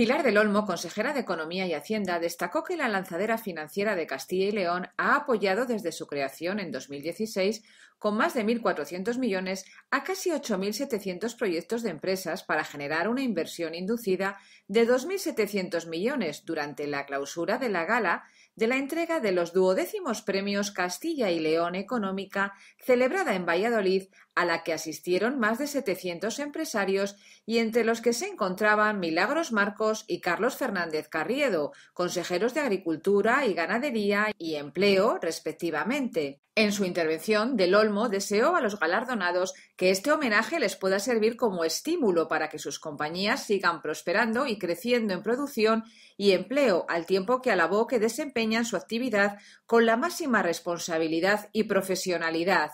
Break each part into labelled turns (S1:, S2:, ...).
S1: Pilar del Olmo, consejera de Economía y Hacienda, destacó que la lanzadera financiera de Castilla y León ha apoyado desde su creación en 2016 con más de 1.400 millones a casi 8.700 proyectos de empresas para generar una inversión inducida de 2.700 millones durante la clausura de la gala de la entrega de los duodécimos premios Castilla y León Económica celebrada en Valladolid, a la que asistieron más de 700 empresarios y entre los que se encontraban Milagros Marcos y Carlos Fernández Carriedo, consejeros de Agricultura y Ganadería y Empleo, respectivamente. En su intervención, Del Olmo deseó a los galardonados que este homenaje les pueda servir como estímulo para que sus compañías sigan prosperando y creciendo en producción y empleo, al tiempo que alabó que desempeñan su actividad con la máxima responsabilidad y profesionalidad.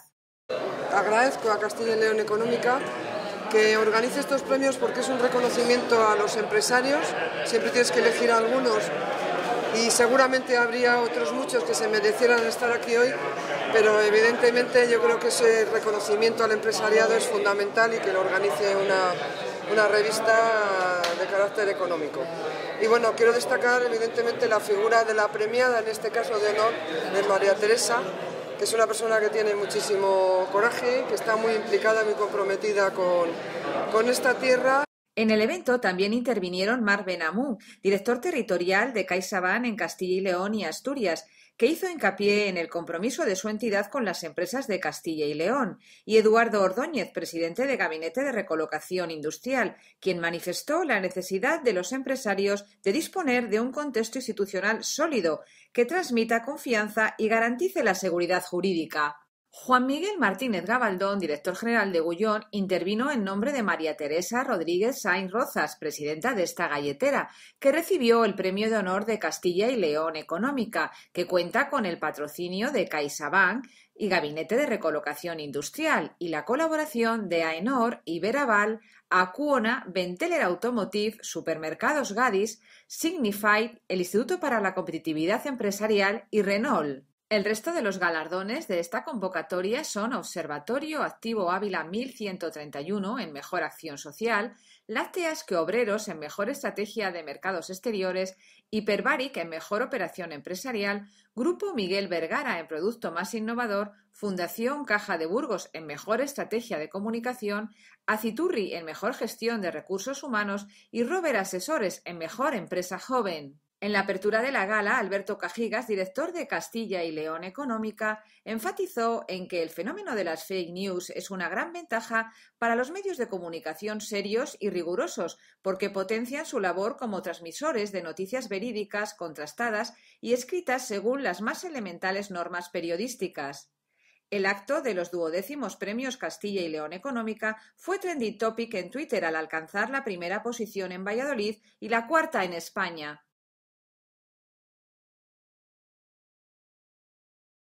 S2: Agradezco a Castilla y León Económica que organice estos premios porque es un reconocimiento a los empresarios. Siempre tienes que elegir a algunos y seguramente habría otros muchos que se merecieran estar aquí hoy, pero evidentemente yo creo que ese reconocimiento al empresariado es fundamental y que lo organice una, revista de carácter económico. Y bueno, quiero destacar evidentemente la figura de la premiada, en este caso de honor, de María Teresa, que es una persona que tiene muchísimo coraje, que está muy implicada, muy comprometida con, con esta tierra
S1: en el evento también intervinieron Mar Benamú, director territorial de CaixaBank en Castilla y León y Asturias, que hizo hincapié en el compromiso de su entidad con las empresas de Castilla y León, y Eduardo Ordóñez, presidente de Gabinete de Recolocación Industrial, quien manifestó la necesidad de los empresarios de disponer de un contexto institucional sólido que transmita confianza y garantice la seguridad jurídica. Juan Miguel Martínez Gabaldón, director general de Gullón, intervino en nombre de María Teresa Rodríguez Sainz Rozas, presidenta de esta galletera, que recibió el Premio de Honor de Castilla y León Económica, que cuenta con el patrocinio de CaixaBank y Gabinete de Recolocación Industrial y la colaboración de AENOR, Iberaval, Acuona, Venteler Automotive, Supermercados Gadis, Signify, el Instituto para la Competitividad Empresarial y Renault. El resto de los galardones de esta convocatoria son Observatorio Activo Ávila 1131 en Mejor Acción Social, Lácteas que Obreros en Mejor Estrategia de Mercados Exteriores, Hiperbaric en Mejor Operación Empresarial, Grupo Miguel Vergara en Producto Más Innovador, Fundación Caja de Burgos en Mejor Estrategia de Comunicación, Aciturri en Mejor Gestión de Recursos Humanos y Robert Asesores en Mejor Empresa Joven. En la apertura de la gala, Alberto Cajigas, director de Castilla y León Económica, enfatizó en que el fenómeno de las fake news es una gran ventaja para los medios de comunicación serios y rigurosos, porque potencian su labor como transmisores de noticias verídicas, contrastadas y escritas según las más elementales normas periodísticas. El acto de los duodécimos premios Castilla y León Económica fue trendy topic en Twitter al alcanzar la primera posición en Valladolid y la cuarta en España.